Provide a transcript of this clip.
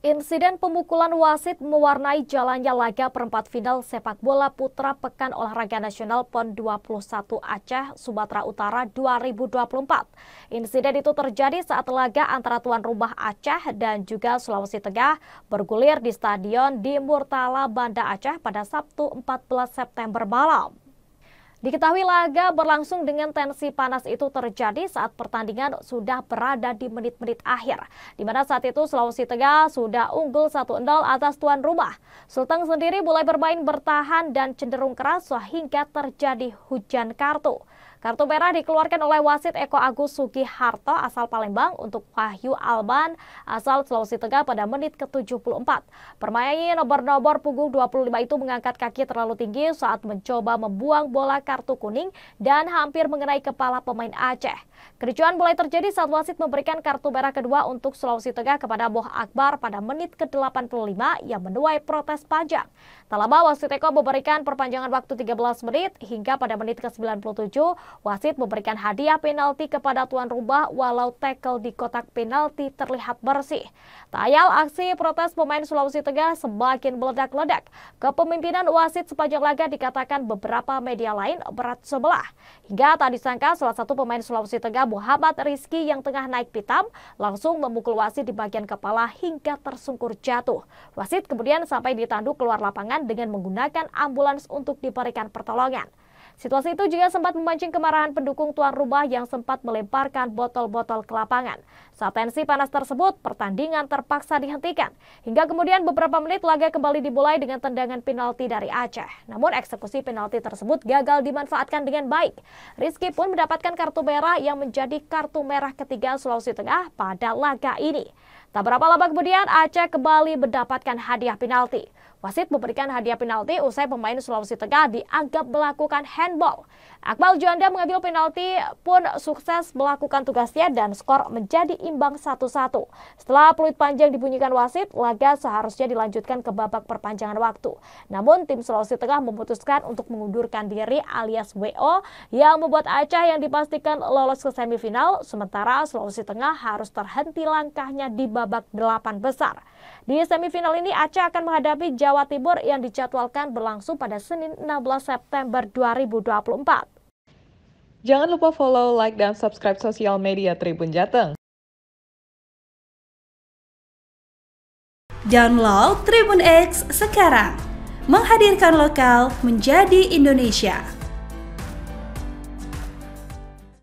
Insiden pemukulan wasit mewarnai jalannya laga perempat final sepak bola putra Pekan Olahraga Nasional PON 21 Aceh, Sumatera Utara 2024. Insiden itu terjadi saat laga antara tuan rumah Aceh dan juga Sulawesi Tengah bergulir di Stadion di Murtala, Banda Aceh pada Sabtu 14 September malam. Diketahui laga berlangsung dengan tensi panas itu terjadi saat pertandingan sudah berada di menit-menit akhir, di mana saat itu Sulawesi Tengah sudah unggul 1-0 atas tuan rumah. Sultan sendiri mulai bermain bertahan dan cenderung keras sehingga terjadi hujan kartu. Kartu merah dikeluarkan oleh wasit Eko Agus Sugi Harto asal Palembang untuk Wahyu Alban asal Sulawesi Tengah pada menit ke-74. Permainnya nobor-nobor punggung 25 itu mengangkat kaki terlalu tinggi saat mencoba membuang bola kartu kuning dan hampir mengenai kepala pemain Aceh. Kericuan mulai terjadi saat wasit memberikan kartu merah kedua untuk Sulawesi Tengah kepada Boh Akbar pada menit ke-85 yang menuai protes panjang. Tak lama wasit Eko memberikan perpanjangan waktu 13 menit hingga pada menit ke-97 Wasit memberikan hadiah penalti kepada tuan rumah walau tackle di kotak penalti terlihat bersih. Tayal aksi protes pemain Sulawesi Tengah semakin meledak-ledak. Kepemimpinan wasit sepanjang laga dikatakan beberapa media lain berat sebelah. Hingga tak disangka salah satu pemain Sulawesi Tengah Muhammad Rizki yang tengah naik pitam langsung memukul wasit di bagian kepala hingga tersungkur jatuh. Wasit kemudian sampai ditandu keluar lapangan dengan menggunakan ambulans untuk diberikan pertolongan. Situasi itu juga sempat memancing kemarahan pendukung tuan rumah yang sempat melemparkan botol-botol ke lapangan. Saat tensi panas tersebut, pertandingan terpaksa dihentikan. Hingga kemudian beberapa menit laga kembali dimulai dengan tendangan penalti dari Aceh. Namun eksekusi penalti tersebut gagal dimanfaatkan dengan baik. Rizky pun mendapatkan kartu merah yang menjadi kartu merah ketiga Sulawesi Tengah pada laga ini. Tak berapa lama kemudian, Aceh kembali mendapatkan hadiah penalti. Wasit memberikan hadiah penalti usai pemain Sulawesi Tengah dianggap melakukan handball. Akmal Juanda mengambil penalti pun sukses melakukan tugasnya dan skor menjadi imbang 1-1. Setelah peluit panjang dibunyikan wasit, laga seharusnya dilanjutkan ke babak perpanjangan waktu. Namun tim Sulawesi Tengah memutuskan untuk mengundurkan diri alias WO yang membuat Aceh yang dipastikan lolos ke semifinal, sementara Sulawesi Tengah harus terhenti langkahnya di babak delapan besar. Di semifinal ini Aceh akan menghadapi Jawa Jawa Timur yang dijadwalkan berlangsung pada Senin 16 September 2024. Jangan lupa follow, like, dan subscribe sosial media Tribun Jateng. Download Tribun X sekarang. Menghadirkan lokal menjadi Indonesia.